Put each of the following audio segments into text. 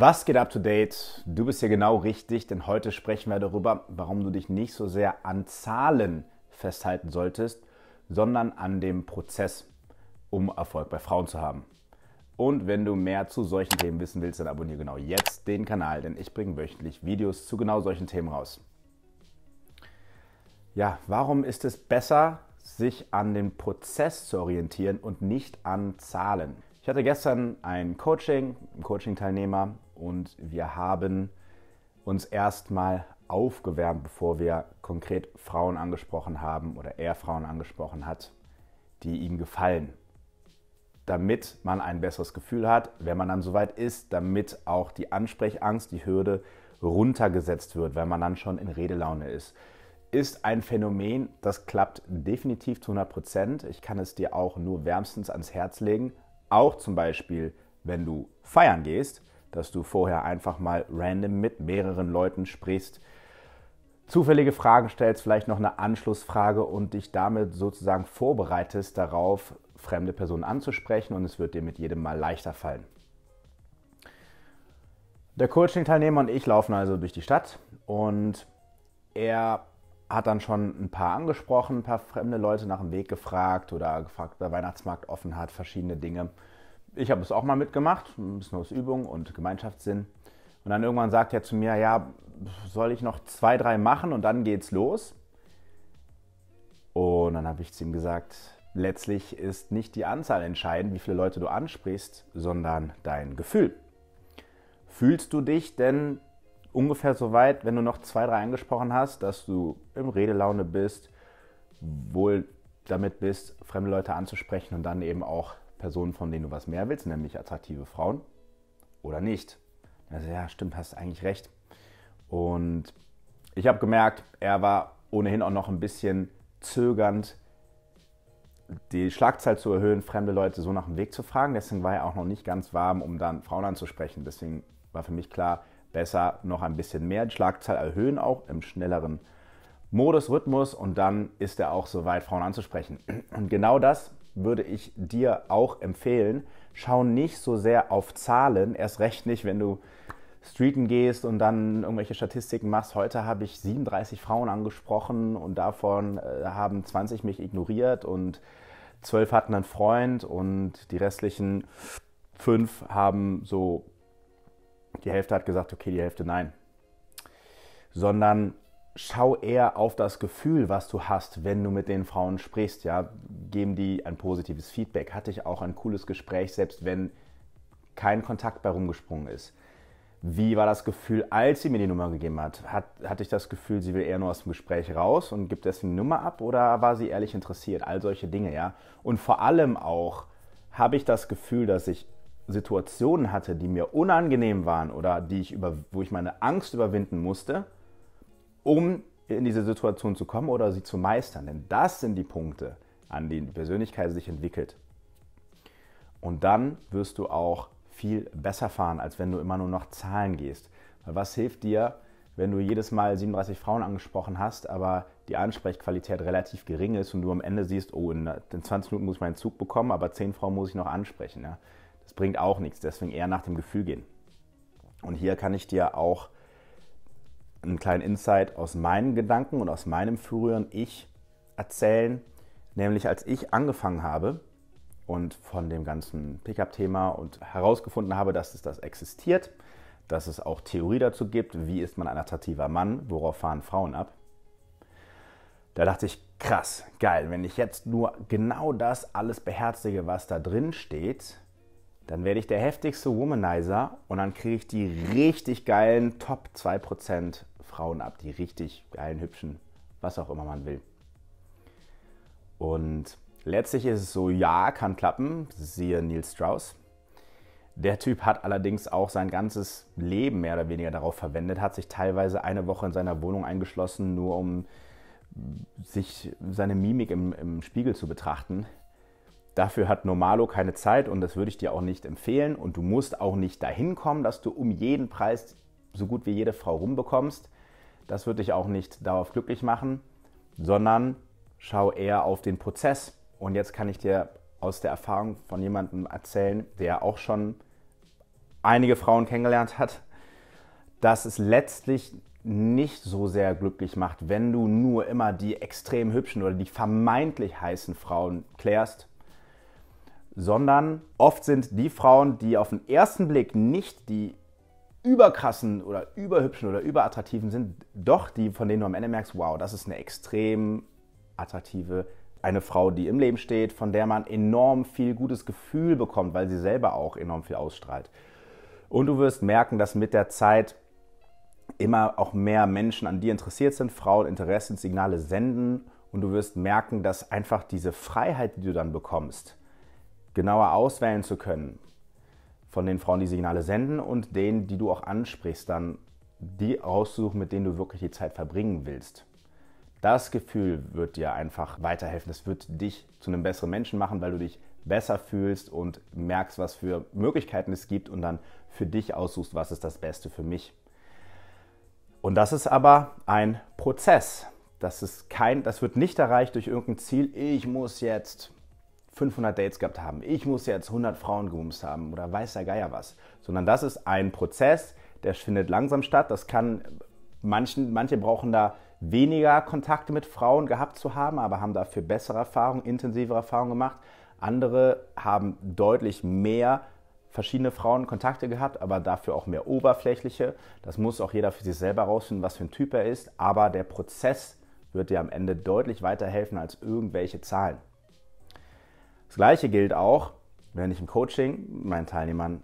Was geht up to date? Du bist hier genau richtig, denn heute sprechen wir darüber, warum du dich nicht so sehr an Zahlen festhalten solltest, sondern an dem Prozess, um Erfolg bei Frauen zu haben. Und wenn du mehr zu solchen Themen wissen willst, dann abonniere genau jetzt den Kanal, denn ich bringe wöchentlich Videos zu genau solchen Themen raus. Ja, warum ist es besser, sich an den Prozess zu orientieren und nicht an Zahlen? Ich hatte gestern ein Coaching, ein Coaching-Teilnehmer, und wir haben uns erstmal aufgewärmt, bevor wir konkret Frauen angesprochen haben oder er Frauen angesprochen hat, die ihm gefallen. Damit man ein besseres Gefühl hat, wenn man dann soweit ist, damit auch die Ansprechangst, die Hürde runtergesetzt wird, wenn man dann schon in Redelaune ist. Ist ein Phänomen, das klappt definitiv zu 100 Prozent. Ich kann es dir auch nur wärmstens ans Herz legen. Auch zum Beispiel, wenn du feiern gehst, dass du vorher einfach mal random mit mehreren Leuten sprichst, zufällige Fragen stellst, vielleicht noch eine Anschlussfrage und dich damit sozusagen vorbereitest darauf, fremde Personen anzusprechen und es wird dir mit jedem Mal leichter fallen. Der Coaching-Teilnehmer und ich laufen also durch die Stadt und er hat dann schon ein paar angesprochen, ein paar fremde Leute nach dem Weg gefragt oder gefragt, ob der Weihnachtsmarkt offen hat, verschiedene Dinge ich habe es auch mal mitgemacht, ein bisschen aus Übung und Gemeinschaftssinn. Und dann irgendwann sagt er zu mir, ja, soll ich noch zwei, drei machen und dann geht's los? Und dann habe ich zu ihm gesagt, letztlich ist nicht die Anzahl entscheidend, wie viele Leute du ansprichst, sondern dein Gefühl. Fühlst du dich denn ungefähr so weit, wenn du noch zwei, drei angesprochen hast, dass du im Redelaune bist, wohl damit bist, fremde Leute anzusprechen und dann eben auch Personen, von denen du was mehr willst, nämlich attraktive Frauen oder nicht. Also ja, stimmt, hast eigentlich recht. Und ich habe gemerkt, er war ohnehin auch noch ein bisschen zögernd, die Schlagzahl zu erhöhen, fremde Leute so nach dem Weg zu fragen. Deswegen war er auch noch nicht ganz warm, um dann Frauen anzusprechen. Deswegen war für mich klar, besser noch ein bisschen mehr die Schlagzahl erhöhen, auch im schnelleren Modus, Rhythmus. Und dann ist er auch soweit, Frauen anzusprechen. Und genau das würde ich dir auch empfehlen, schau nicht so sehr auf Zahlen, erst recht nicht, wenn du Streeten gehst und dann irgendwelche Statistiken machst. Heute habe ich 37 Frauen angesprochen und davon äh, haben 20 mich ignoriert und 12 hatten einen Freund und die restlichen 5 haben so, die Hälfte hat gesagt, okay, die Hälfte nein. Sondern schau eher auf das Gefühl, was du hast, wenn du mit den Frauen sprichst. Ja, geben die ein positives Feedback. Hatte ich auch ein cooles Gespräch, selbst wenn kein Kontakt bei rumgesprungen ist. Wie war das Gefühl, als sie mir die Nummer gegeben hat? hat? Hatte ich das Gefühl, sie will eher nur aus dem Gespräch raus und gibt deswegen die Nummer ab oder war sie ehrlich interessiert? All solche Dinge, ja. Und vor allem auch, habe ich das Gefühl, dass ich Situationen hatte, die mir unangenehm waren oder die ich über, wo ich meine Angst überwinden musste, um in diese Situation zu kommen oder sie zu meistern. Denn das sind die Punkte, an denen die Persönlichkeit sich entwickelt. Und dann wirst du auch viel besser fahren, als wenn du immer nur noch Zahlen gehst. Weil was hilft dir, wenn du jedes Mal 37 Frauen angesprochen hast, aber die Ansprechqualität relativ gering ist und du am Ende siehst, oh, in, 20 Minuten muss ich meinen Zug bekommen, aber 10 Frauen muss ich noch ansprechen. Ja? Das bringt auch nichts, deswegen eher nach dem Gefühl gehen. Und hier kann ich dir auch einen kleinen Insight aus meinen Gedanken und aus meinem früheren Ich erzählen. Nämlich als ich angefangen habe und von dem ganzen Pickup-Thema und herausgefunden habe, dass es das existiert, dass es auch Theorie dazu gibt, wie ist man ein attraktiver Mann, worauf fahren Frauen ab. Da dachte ich, krass, geil, wenn ich jetzt nur genau das alles beherzige, was da drin steht, dann werde ich der heftigste Womanizer und dann kriege ich die richtig geilen Top 2% Frauen ab, die richtig geilen, hübschen, was auch immer man will. Und letztlich ist es so, ja, kann klappen, siehe Neil Strauss. Der Typ hat allerdings auch sein ganzes Leben mehr oder weniger darauf verwendet, hat sich teilweise eine Woche in seiner Wohnung eingeschlossen, nur um sich seine Mimik im, im Spiegel zu betrachten Dafür hat Normalo keine Zeit und das würde ich dir auch nicht empfehlen. Und du musst auch nicht dahin kommen, dass du um jeden Preis so gut wie jede Frau rumbekommst. Das würde dich auch nicht darauf glücklich machen, sondern schau eher auf den Prozess. Und jetzt kann ich dir aus der Erfahrung von jemandem erzählen, der auch schon einige Frauen kennengelernt hat, dass es letztlich nicht so sehr glücklich macht, wenn du nur immer die extrem hübschen oder die vermeintlich heißen Frauen klärst, sondern oft sind die Frauen, die auf den ersten Blick nicht die überkrassen oder überhübschen oder überattraktiven sind, doch die, von denen du am Ende merkst, wow, das ist eine extrem attraktive, eine Frau, die im Leben steht, von der man enorm viel gutes Gefühl bekommt, weil sie selber auch enorm viel ausstrahlt. Und du wirst merken, dass mit der Zeit immer auch mehr Menschen an dir interessiert sind, Frauen Interessenssignale senden und du wirst merken, dass einfach diese Freiheit, die du dann bekommst, genauer auswählen zu können von den Frauen, die Signale senden und denen, die du auch ansprichst, dann die aussuchen, mit denen du wirklich die Zeit verbringen willst. Das Gefühl wird dir einfach weiterhelfen. Es wird dich zu einem besseren Menschen machen, weil du dich besser fühlst und merkst, was für Möglichkeiten es gibt und dann für dich aussuchst, was ist das Beste für mich. Und das ist aber ein Prozess. Das ist kein, das wird nicht erreicht durch irgendein Ziel. Ich muss jetzt 500 Dates gehabt haben, ich muss jetzt 100 Frauen gebumst haben oder weiß der Geier was, sondern das ist ein Prozess, der findet langsam statt. Das kann manchen, manche brauchen da weniger Kontakte mit Frauen gehabt zu haben, aber haben dafür bessere Erfahrungen, intensivere Erfahrungen gemacht. Andere haben deutlich mehr verschiedene Frauen Kontakte gehabt, aber dafür auch mehr oberflächliche. Das muss auch jeder für sich selber rausfinden, was für ein Typ er ist. Aber der Prozess wird dir am Ende deutlich weiterhelfen als irgendwelche Zahlen. Das gleiche gilt auch, wenn ich im Coaching meinen Teilnehmern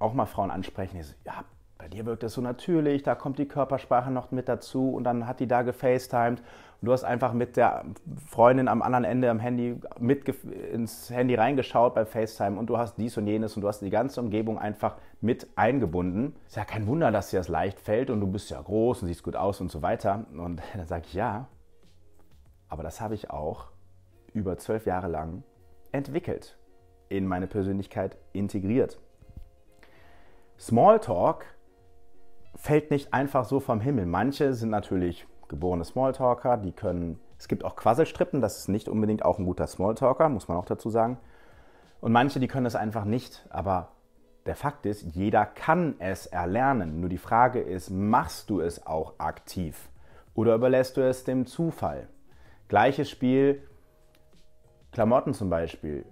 auch mal Frauen ansprechen, die so, ja, bei dir wirkt das so natürlich, da kommt die Körpersprache noch mit dazu und dann hat die da gefacetimed und du hast einfach mit der Freundin am anderen Ende am Handy mit ins Handy reingeschaut bei FaceTime und du hast dies und jenes und du hast die ganze Umgebung einfach mit eingebunden. Ist ja kein Wunder, dass dir das leicht fällt und du bist ja groß und siehst gut aus und so weiter. Und dann sage ich ja, aber das habe ich auch über zwölf Jahre lang entwickelt, in meine Persönlichkeit integriert. Smalltalk fällt nicht einfach so vom Himmel. Manche sind natürlich geborene Smalltalker, die können. Es gibt auch Quasselstrippen, das ist nicht unbedingt auch ein guter Smalltalker, muss man auch dazu sagen. Und manche, die können es einfach nicht. Aber der Fakt ist, jeder kann es erlernen. Nur die Frage ist, machst du es auch aktiv? Oder überlässt du es dem Zufall? Gleiches Spiel Klamotten zum Beispiel.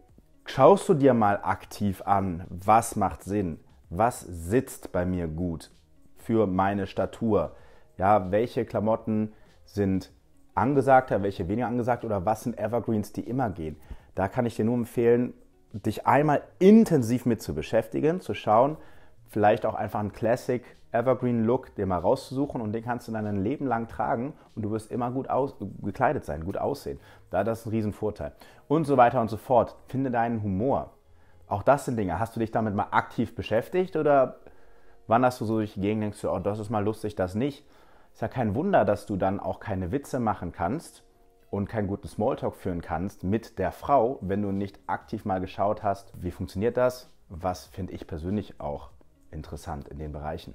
Schaust du dir mal aktiv an, was macht Sinn? Was sitzt bei mir gut für meine Statur? Ja, welche Klamotten sind angesagter, welche weniger angesagt oder was sind Evergreens, die immer gehen? Da kann ich dir nur empfehlen, dich einmal intensiv mit zu beschäftigen, zu schauen, vielleicht auch einfach ein Classic Evergreen Look dir mal rauszusuchen und den kannst du dann ein Leben lang tragen und du wirst immer gut aus gekleidet sein, gut aussehen. Da das ist ein Riesenvorteil. Und so weiter und so fort. Finde deinen Humor. Auch das sind Dinge. Hast du dich damit mal aktiv beschäftigt oder wanderst du so durch die Gegend, und denkst du, oh, das ist mal lustig, das nicht? Ist ja kein Wunder, dass du dann auch keine Witze machen kannst und keinen guten Smalltalk führen kannst mit der Frau, wenn du nicht aktiv mal geschaut hast, wie funktioniert das? Was finde ich persönlich auch interessant in den Bereichen?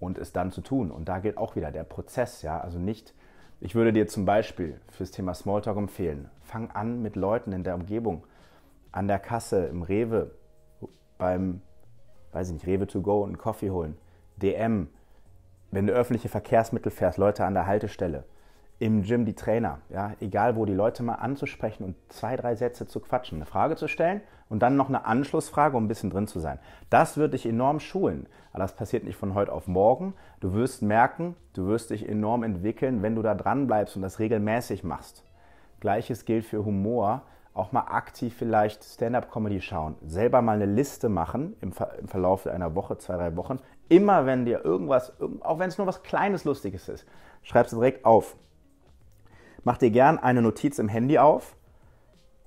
und es dann zu tun. Und da gilt auch wieder der Prozess, ja, also nicht, ich würde dir zum Beispiel fürs Thema Smalltalk empfehlen, fang an mit Leuten in der Umgebung, an der Kasse, im Rewe, beim, weiß ich nicht, Rewe to go und einen Coffee holen, DM, wenn du öffentliche Verkehrsmittel fährst, Leute an der Haltestelle, im Gym die Trainer, ja, egal wo, die Leute mal anzusprechen und zwei, drei Sätze zu quatschen, eine Frage zu stellen und dann noch eine Anschlussfrage, um ein bisschen drin zu sein. Das wird dich enorm schulen, aber das passiert nicht von heute auf morgen. Du wirst merken, du wirst dich enorm entwickeln, wenn du da dran bleibst und das regelmäßig machst. Gleiches gilt für Humor, auch mal aktiv vielleicht Stand-up-Comedy schauen, selber mal eine Liste machen im, Ver im Verlauf einer Woche, zwei, drei Wochen. Immer wenn dir irgendwas, auch wenn es nur was Kleines Lustiges ist, schreibst du direkt auf mach dir gern eine Notiz im Handy auf,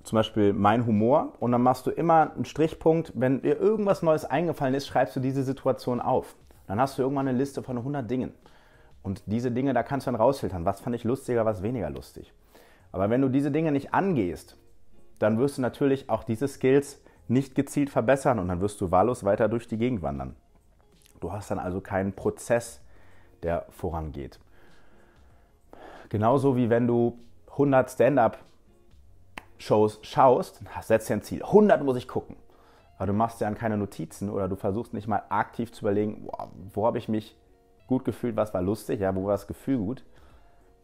zum Beispiel mein Humor, und dann machst du immer einen Strichpunkt. Wenn dir irgendwas Neues eingefallen ist, schreibst du diese Situation auf. Dann hast du irgendwann eine Liste von 100 Dingen. Und diese Dinge, da kannst du dann rausfiltern. Was fand ich lustiger, was weniger lustig. Aber wenn du diese Dinge nicht angehst, dann wirst du natürlich auch diese Skills nicht gezielt verbessern und dann wirst du wahllos weiter durch die Gegend wandern. Du hast dann also keinen Prozess, der vorangeht. Genauso wie wenn du 100 Stand-up-Shows schaust, setzt dir ein Ziel. 100 muss ich gucken. Aber du machst dir an keine Notizen oder du versuchst nicht mal aktiv zu überlegen, wow, wo habe ich mich gut gefühlt, was war lustig, ja, wo war das Gefühl gut.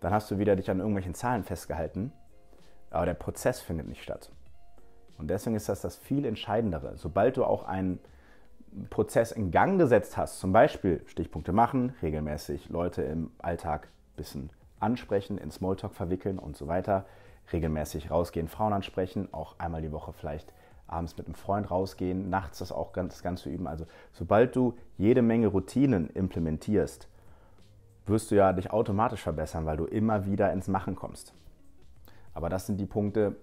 Dann hast du wieder dich an irgendwelchen Zahlen festgehalten. Aber der Prozess findet nicht statt. Und deswegen ist das das viel Entscheidendere. Sobald du auch einen Prozess in Gang gesetzt hast, zum Beispiel Stichpunkte machen, regelmäßig Leute im Alltag ein bisschen ansprechen, in Smalltalk verwickeln und so weiter. Regelmäßig rausgehen, Frauen ansprechen, auch einmal die Woche vielleicht abends mit einem Freund rausgehen, nachts das auch ganz, das Ganze üben. Also sobald du jede Menge Routinen implementierst, wirst du ja dich automatisch verbessern, weil du immer wieder ins Machen kommst. Aber das sind die Punkte,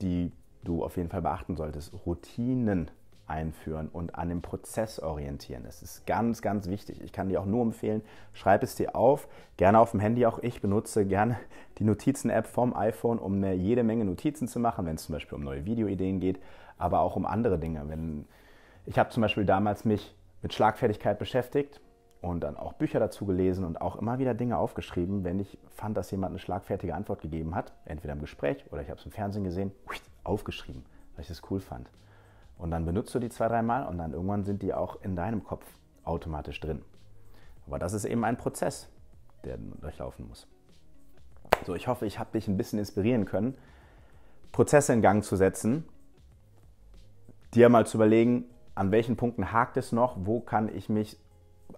die du auf jeden Fall beachten solltest. Routinen einführen und an dem Prozess orientieren. Das ist ganz, ganz wichtig. Ich kann dir auch nur empfehlen, schreib es dir auf, gerne auf dem Handy. Auch ich benutze gerne die Notizen-App vom iPhone, um mir jede Menge Notizen zu machen, wenn es zum Beispiel um neue Videoideen geht, aber auch um andere Dinge. Wenn ich habe zum Beispiel damals mich mit Schlagfertigkeit beschäftigt und dann auch Bücher dazu gelesen und auch immer wieder Dinge aufgeschrieben, wenn ich fand, dass jemand eine schlagfertige Antwort gegeben hat, entweder im Gespräch oder ich habe es im Fernsehen gesehen, aufgeschrieben, weil ich es cool fand. Und dann benutzt du die zwei, dreimal und dann irgendwann sind die auch in deinem Kopf automatisch drin. Aber das ist eben ein Prozess, der durchlaufen muss. So, ich hoffe, ich habe dich ein bisschen inspirieren können, Prozesse in Gang zu setzen, dir mal zu überlegen, an welchen Punkten hakt es noch, wo kann ich mich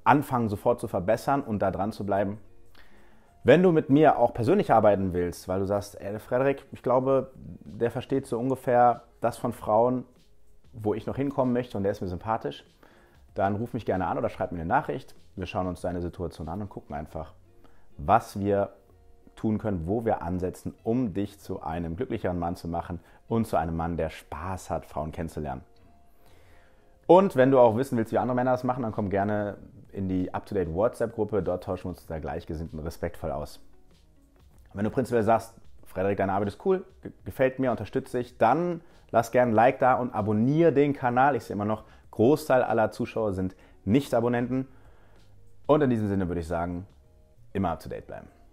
anfangen, sofort zu verbessern und da dran zu bleiben. Wenn du mit mir auch persönlich arbeiten willst, weil du sagst, ey, Frederik, ich glaube, der versteht so ungefähr das von Frauen, wo ich noch hinkommen möchte und der ist mir sympathisch, dann ruf mich gerne an oder schreib mir eine Nachricht. Wir schauen uns deine Situation an und gucken einfach, was wir tun können, wo wir ansetzen, um dich zu einem glücklicheren Mann zu machen und zu einem Mann, der Spaß hat, Frauen kennenzulernen. Und wenn du auch wissen willst, wie andere Männer das machen, dann komm gerne in die Up-to-Date WhatsApp-Gruppe. Dort tauschen wir uns da Gleichgesinnten respektvoll aus. Wenn du prinzipiell sagst, Frederik, deine Arbeit ist cool, gefällt mir, unterstütze ich, dann lass gerne ein Like da und abonniere den Kanal. Ich sehe immer noch, Großteil aller Zuschauer sind Nicht-Abonnenten. Und in diesem Sinne würde ich sagen, immer up to date bleiben.